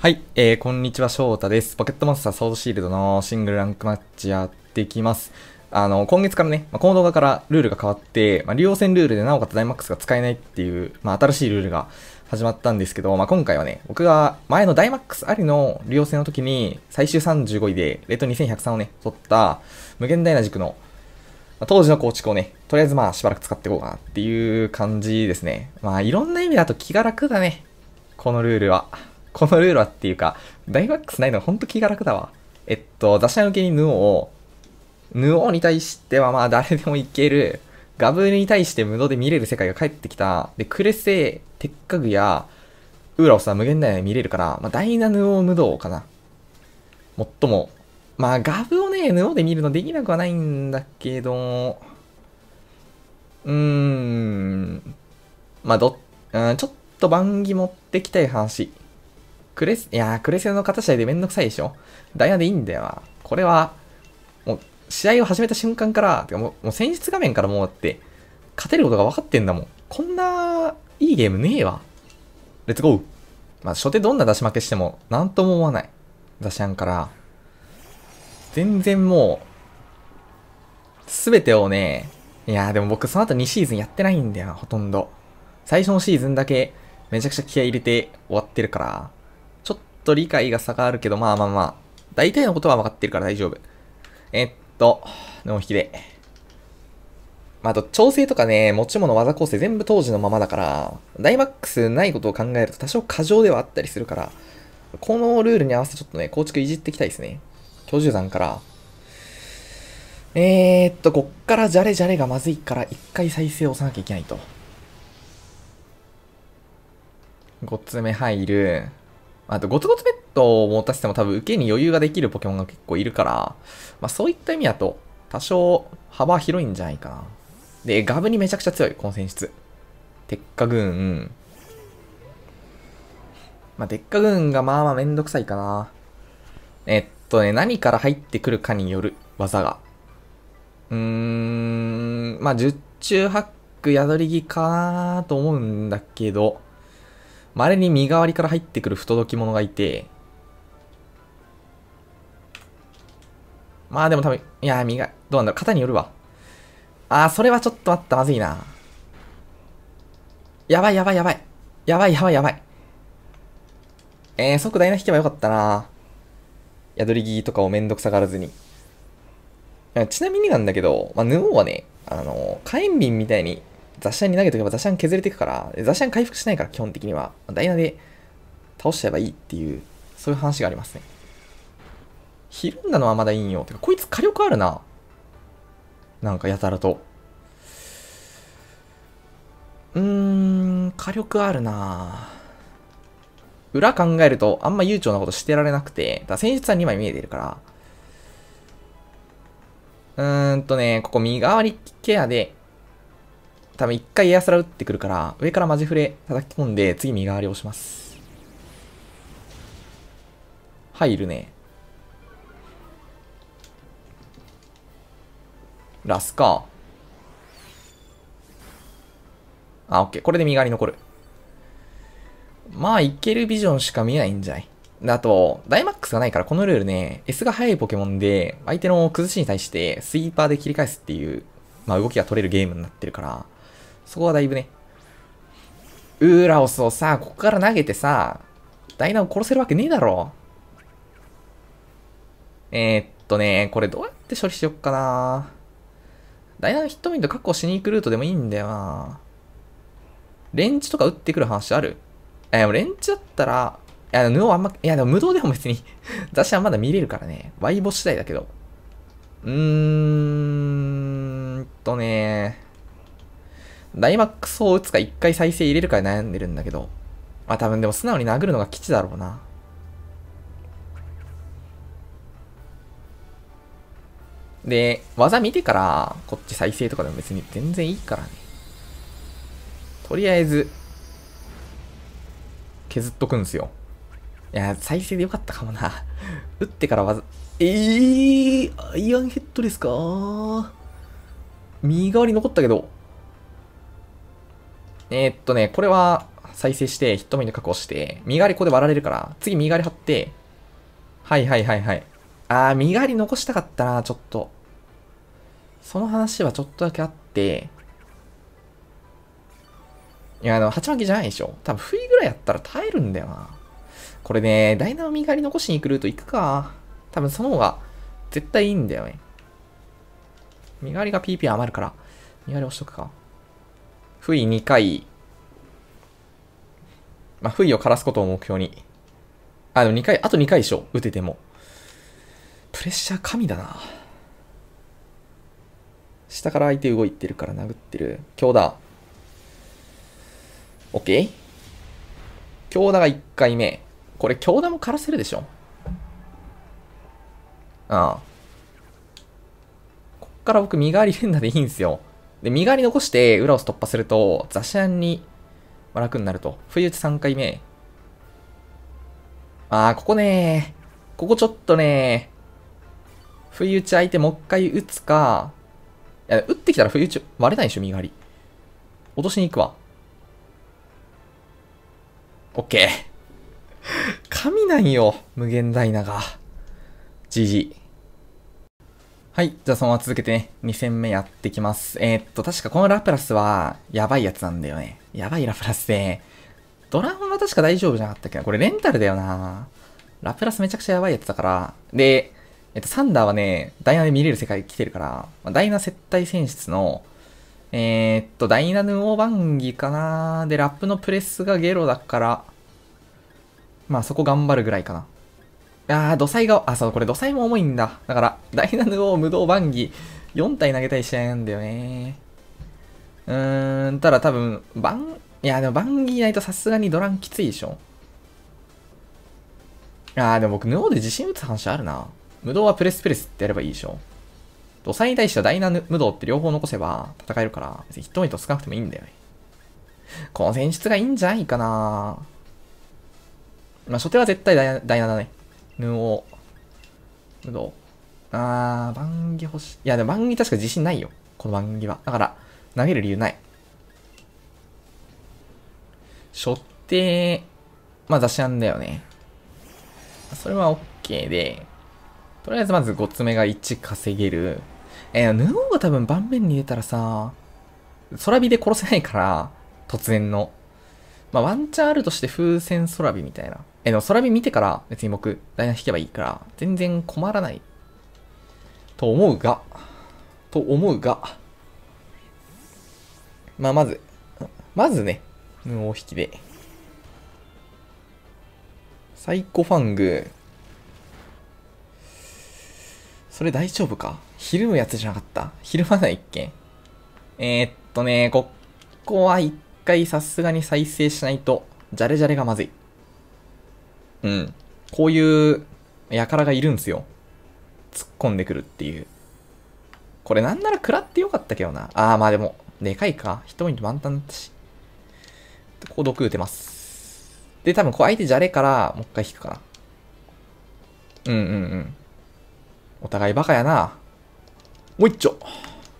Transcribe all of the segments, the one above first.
はい、えー、こんにちは、翔太です。ポケットモンスターソードシールドのシングルランクマッチやっていきます。あの、今月からね、まあ、この動画からルールが変わって、まあ、竜王戦ルールでなおかつダイマックスが使えないっていう、まあ、新しいルールが始まったんですけど、まあ、今回はね、僕が前のダイマックスありの竜王戦の時に、最終35位で、レート2103をね、取った無限大な軸の、まあ、当時の構築をね、とりあえずまあしばらく使っていこうかなっていう感じですね。まあいろんな意味だと気が楽だね。このルールは。このルールはっていうか、ダイバックスないのほんと気が楽だわ。えっと、座誌向受けにヌオを、ヌオに対してはまあ誰でもいける、ガブに対して無能で見れる世界が帰ってきた。で、クレセ、テッカグや、ウーラをさ、無限大で見れるから、まあ、ダイナヌオ無道かな。もっとも。まあ、ガブをね、ヌオで見るのできなくはないんだけど、うーん、まあ、ど、うん、ちょっと番儀持ってきたい話。クレス、いやー、クレセの形試合でめんどくさいでしょダイヤでいいんだよな。これは、もう、試合を始めた瞬間から、てかもう、もう戦術画面からもうだって、勝てることが分かってんだもん。こんな、いいゲームねえわ。レッツゴーまあ、初手どんな出し負けしても、なんとも思わない。出し案から、全然もう、すべてをね、いやーでも僕その後2シーズンやってないんだよ、ほとんど。最初のシーズンだけ、めちゃくちゃ気合入れて終わってるから、と理解が差があるけど、まあまあまあ、大体のことは分かってるから大丈夫。えっと、脳引きで。まあ、あと、調整とかね、持ち物、技構成、全部当時のままだから、ダイマックスないことを考えると多少過剰ではあったりするから、このルールに合わせてちょっとね、構築いじっていきたいですね。巨獣山から。えー、っと、こっからじゃれじゃれがまずいから、一回再生を押さなきゃいけないと。5つ目入る。あと、ゴツゴツベッドを持たせても多分受けに余裕ができるポケモンが結構いるから、まあそういった意味だと、多少幅広いんじゃないかな。で、ガブにめちゃくちゃ強い、この選出。鉄火軍。まあ、鉄火軍がまあまあめんどくさいかな。えっとね、何から入ってくるかによる技が。うーん、まあ、十中八九宿り木かなと思うんだけど、まれに身代わりから入ってくる不届き者がいて、まあでも多分、いや、身が、どうなんだろう、肩によるわ。あー、それはちょっと待った、まずいな。やばいやばいやばい。やばいやばいやばい。えー、即ダイナ引けばよかったな。宿り着とかをめんどくさがらずに。ちなみになんだけど、まあ、ヌオはね、あの、火炎瓶みたいに雑誌に投げとけば雑誌削れていくから、雑誌回復しないから基本的には、ダイナで倒しちゃえばいいっていう、そういう話がありますね。ひるんだのはまだいいんよ。てか、こいつ火力あるな。なんかやたらと。うーん、火力あるな裏考えると、あんま悠長なことしてられなくて、だ戦術は2枚見えてるから。うーんとね、ここ身代わりケアで、多分一回エアスラ打ってくるから、上からマジフレ叩き込んで、次身代わりをします。入るね。ラスか。あ、オッケー。これで身代わり残る。まあ、いけるビジョンしか見えないんじゃないあと、ダイマックスがないから、このルールね、S が速いポケモンで、相手の崩しに対して、スイーパーで切り返すっていう、まあ、動きが取れるゲームになってるから、そこはだいぶね。ウーラオスをさ、ここから投げてさ、ダイナを殺せるわけねえだろ。えー、っとね、これどうやって処理しよっかな。ダイナのヒットミント確保しに行くルートでもいいんだよな。レンチとか打ってくる話あるえレンチだったら、いや、布あんま、いや、でも無動でも別に 雑誌はまだ見れるからね。ワイボ次第だけど。うーんとねダイマックスを打つか一回再生入れるか悩んでるんだけど。まあ多分でも素直に殴るのが基地だろうな。で、技見てから、こっち再生とかでも別に全然いいからね。とりあえず、削っとくんすよ。いや、再生でよかったかもな。打ってから技、えぇー、アイアンヘッドですか右側に残ったけど、えー、っとね、これは再生して、ヒットメンの確保して、身代わりここで割られるから、次身代わり張って、はいはいはいはい。あー、身代わり残したかったな、ちょっと。その話はちょっとだけあって、いや、あの、鉢巻きじゃないでしょ。多分、不意ぐらいやったら耐えるんだよな。これね、ダイナの身代わり残しに来ると行くか。多分、その方が、絶対いいんだよね。身代わりが PP 余るから、身代わり押しとくか。不意2回、まあ、不意を枯らすことを目標に。あ、でも2回、あと2回でしょ、打てても。プレッシャー神だな。下から相手動いてるから殴ってる。強打。OK? 強打が1回目。これ強打も枯らせるでしょああ。こっから僕身代わり連打でいいんですよ。で、身代わり残して裏を突破すると、ザシアンに楽になると。冬打ち3回目。あー、ここねここちょっとね冬打ち相手もう一回打つか、いや、打ってきたら冬打ち割れないでしょ、身代わり。落としに行くわ。オッケー。神なんよ、無限ダイナが。GG。はい。じゃあそのまま続けてね、2戦目やってきます。えー、っと、確かこのラプラスは、やばいやつなんだよね。やばいラプラスで、ドラゴンは確か大丈夫じゃなかったっけな。これレンタルだよなラプラスめちゃくちゃやばいやつだから、で、えっと、サンダーはね、ダイナで見れる世界来てるから、まダイナ接待選出の、えー、っと、ダイナヌオバンギかなで、ラップのプレスがゲロだから、まあそこ頑張るぐらいかな。あー、土災が、あ、そう、これ土災も重いんだ。だから、ダイナヌを無動ンギ。4体投げたい試合なんだよね。うーん、ただ多分、ン、いや、でもギ技ないとさすがにドランきついでしょ。あー、でも僕、ヌオで自信打つ話あるな。無動はプレスプレスってやればいいでしょ。土災に対してはダイナヌ無動って両方残せば戦えるから、別にヒットメイト少なくてもいいんだよね。この戦術がいいんじゃないかなまあ、初手は絶対ダイナだね。布を。武道あー番木欲しいいやでも番木確か自信ないよこの番木はだから投げる理由ないしょって、まあ誌なんだよねそれは OK でとりあえずまず5つ目が1稼げるえー、布オが多分盤面に出たらさ空火で殺せないから突然のまあ、ワンチャンあるとして風船空火みたいな。えの、空見見てから別に僕、ダイナ引けばいいから、全然困らない。と思うが、と思うが、まあ、まず、まずね、無音引きで。サイコファング。それ大丈夫かひるむやつじゃなかったひるまないっけえー、っとね、ここは一回さすがに再生しないと、じゃれじゃれがまずい。うん。こういう輩がいるんすよ。突っ込んでくるっていう。これなんなら食らってよかったけどな。あーまあでも、でかいか。一人満タンだったし。こ毒打てます。で、多分こう相手じゃれから、もう一回引くかな。うんうんうん。お互いバカやな。もう一丁。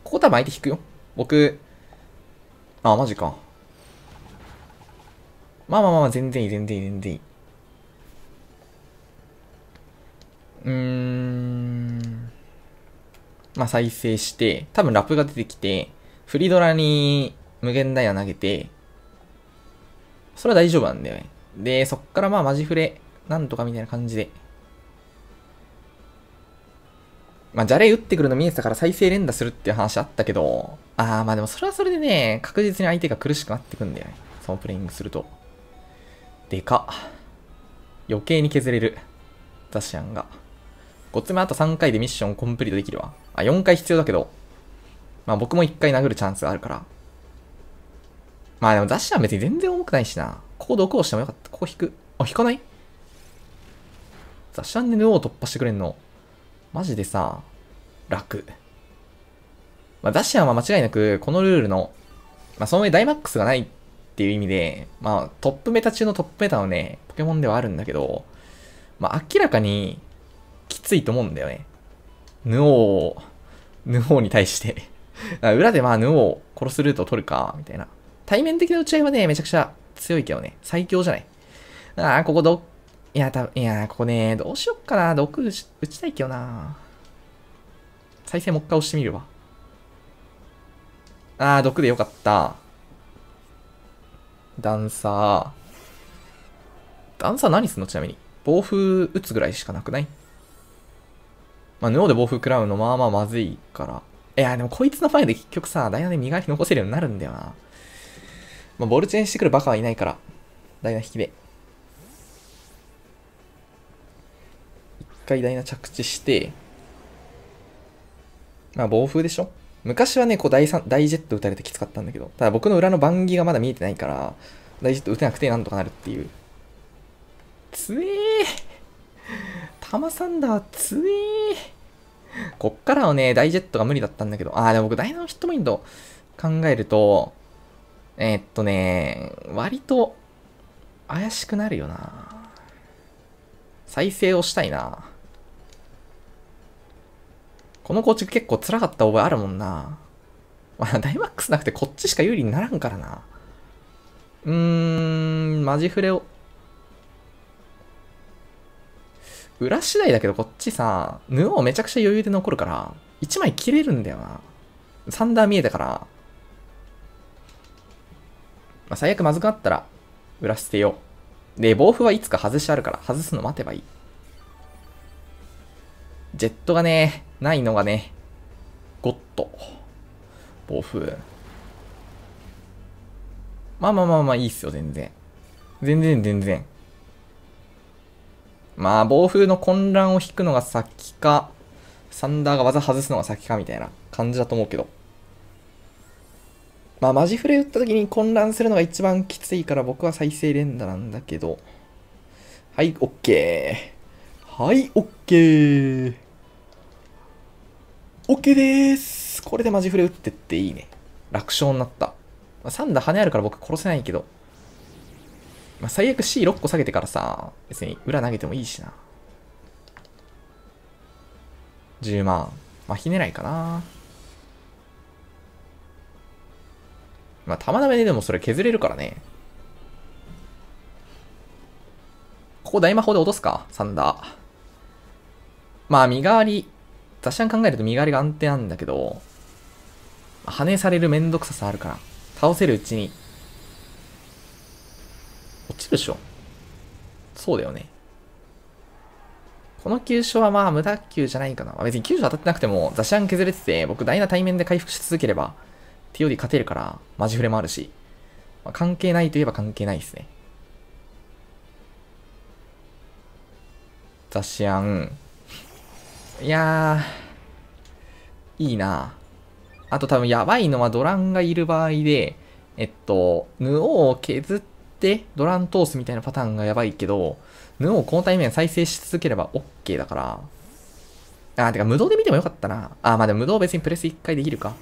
ここ多分相手引くよ。僕、あ、マジか。まあまあまあ、全然いい、全然いい、全然いい。まあ再生して、多分ラップが出てきて、フリドラに無限ダイヤ投げて、それは大丈夫なんだよね。で、そっからまあマジフレ、なんとかみたいな感じで。まあ、じゃれ打ってくるの見えてたから再生連打するっていう話あったけど、ああ、まあでもそれはそれでね、確実に相手が苦しくなってくんだよね。そのプレイングすると。でか。余計に削れる。ザシアンが。こっちもあと3回でミッションコンプリートできるわ。あ、4回必要だけど。まあ僕も1回殴るチャンスがあるから。まあでも雑誌は別に全然重くないしな。ここどこ押してもよかった。ここ引く。あ、引かない雑誌はで NO を突破してくれんの。マジでさ、楽。まあ雑誌は間違いなく、このルールの、まあその上ダイマックスがないっていう意味で、まあトップメタ中のトップメタのね、ポケモンではあるんだけど、まあ明らかにきついと思うんだよね。ヌオう。ヌオうに対して 裏でまあヌオう。を殺すルートを取るか、みたいな。対面的な打ち合いはね、めちゃくちゃ強いけどね。最強じゃない。ああ、ここど、いや、たいや、ここね、どうしよっかな。毒打ちたいけどな。再生もう一回押してみるわ。ああ、毒でよかった。ダンサー。ダンサー何すんのちなみに。暴風打つぐらいしかなくないまあ、ヌオで暴風食らうの、まあまあまずいから。いや、でもこいつのファイルで結局さ、ダイナで磨き残せるようになるんだよな。まあ、ボルチェンしてくるバカはいないから。ダイナ引きで。一回ダイナ着地して、まあ、暴風でしょ昔はね、こうダ大ジェット打たれてきつかったんだけど、ただ僕の裏の番儀がまだ見えてないから、大ジェット打てなくてなんとかなるっていう。つえーハマサンダーつえー。こっからはね、ダイジェットが無理だったんだけど。あー、でも僕、ダイナのヒットポインド考えると、えー、っとね、割と怪しくなるよな。再生をしたいな。この構築結構辛かった覚えあるもんな。まあ、ダイマックスなくてこっちしか有利にならんからな。うーん、マジフレを裏次第だけどこっちさ、布をめちゃくちゃ余裕で残るから、一枚切れるんだよな。サンダー見えたから、まあ、最悪まずくなったら、裏捨てよう。で、防風はいつか外してあるから、外すの待てばいい。ジェットがね、ないのがね、ゴッド。防風。まあまあまあまあ、いいっすよ、全然。全然全然。まあ、暴風の混乱を引くのが先か、サンダーが技外すのが先かみたいな感じだと思うけど。まあ、マジフレ打った時に混乱するのが一番きついから僕は再生連打なんだけど。はい、OK。はい、OK。OK でーす。これでマジフレ打ってっていいね。楽勝になった。サンダー跳ねあるから僕殺せないけど。まあ、最悪 C6 個下げてからさ、別に裏投げてもいいしな。10万。まあ、ひねないかな。まあ、玉鍋ででもそれ削れるからね。ここ大魔法で落とすかサンダー。まあ、身代わり。雑誌考えると身代わりが安定なんだけど、跳ねされるめんどくささあるから、倒せるうちにちでしょ。そうだよね。この急所はまあ無卓球じゃないかな。別に急所当たってなくても、座シ削れてて、僕ダイナ対面で回復し続ければ、手より勝てるから、マジフレもあるし、まあ、関係ないといえば関係ないですね。ザシアン。いやー、いいなあと多分やばいのはドランがいる場合で、えっと、ヌオを削っってドラン通すみたいなパターンがやばいけど、ヌをこの対面再生し続ければ OK だから。あてか無動で見てもよかったな。ああまあでも無動別にプレス1回できるか。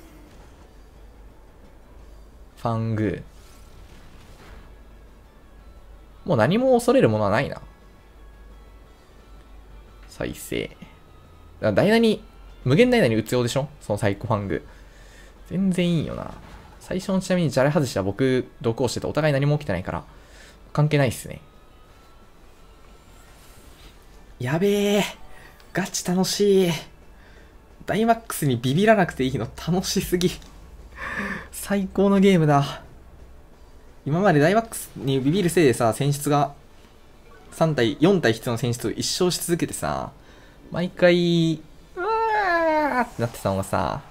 ファングもう何も恐れるものはないな。再生。ダイナに、無限ダイナに打つようでしょそのサイコファング。全然いいよな。最初のちなみにじゃれ外しは僕、毒をしててお互い何も起きてないから、関係ないっすね。やべえ。ガチ楽しい。ダイマックスにビビらなくていいの楽しすぎ。最高のゲームだ。今までダイマックスにビビるせいでさ、選出が3体、4体必要な選術を一生し続けてさ、毎回、うわーってなってたのがさ、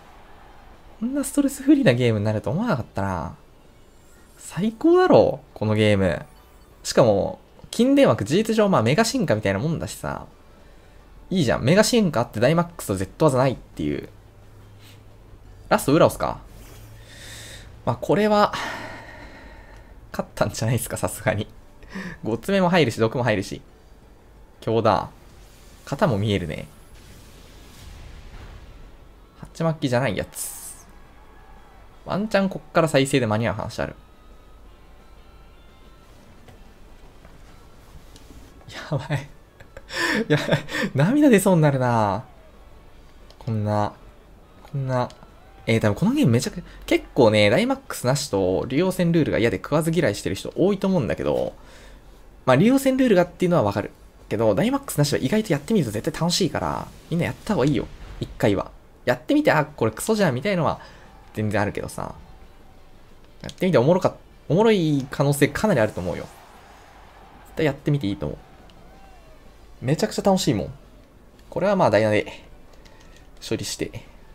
こんなストレスフリーなゲームになると思わなかったな。最高だろ、このゲーム。しかも、金電枠事実上まあメガ進化みたいなもんだしさ。いいじゃん。メガ進化あってダイマックスと Z 技ないっていう。ラストウラオスか。まあこれは、勝ったんじゃないですか、さすがに。5つ目も入るし、毒も入るし。強打。肩も見えるね。ハッチマッキじゃないやつ。ワンチャンこっから再生で間に合う話ある。やばい やばい。涙出そうになるなこんな、こんな。えー、多分このゲームめちゃくちゃ、結構ね、ダイマックスなしと竜王戦ルールが嫌で食わず嫌いしてる人多いと思うんだけど、まあ竜王戦ルールがっていうのはわかる。けど、ダイマックスなしは意外とやってみると絶対楽しいから、みんなやった方がいいよ。一回は。やってみて、あ、これクソじゃんみたいのは、全然あるけどさ。やってみておもろか、おもろい可能性かなりあると思うよ。絶対やってみていいと思う。めちゃくちゃ楽しいもん。これはまあダイナで処理して、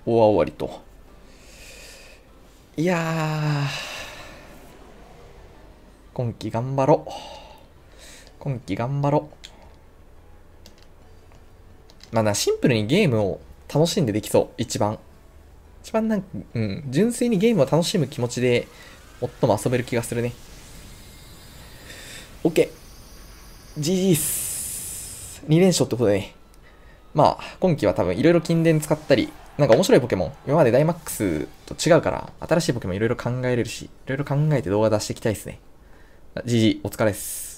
大終わりと。いや今季頑張ろう。今季頑張ろう。まあな、シンプルにゲームを楽しんでできそう。一番。一番なんか、うん、純粋にゲームを楽しむ気持ちで、最も遊べる気がするね。OK。GG っす。2連勝ってことでね。まあ、今期は多分いろいろ近伝使ったり、なんか面白いポケモン、今までダイマックスと違うから、新しいポケモンいろいろ考えれるし、いろいろ考えて動画出していきたいですね。GG、お疲れっす。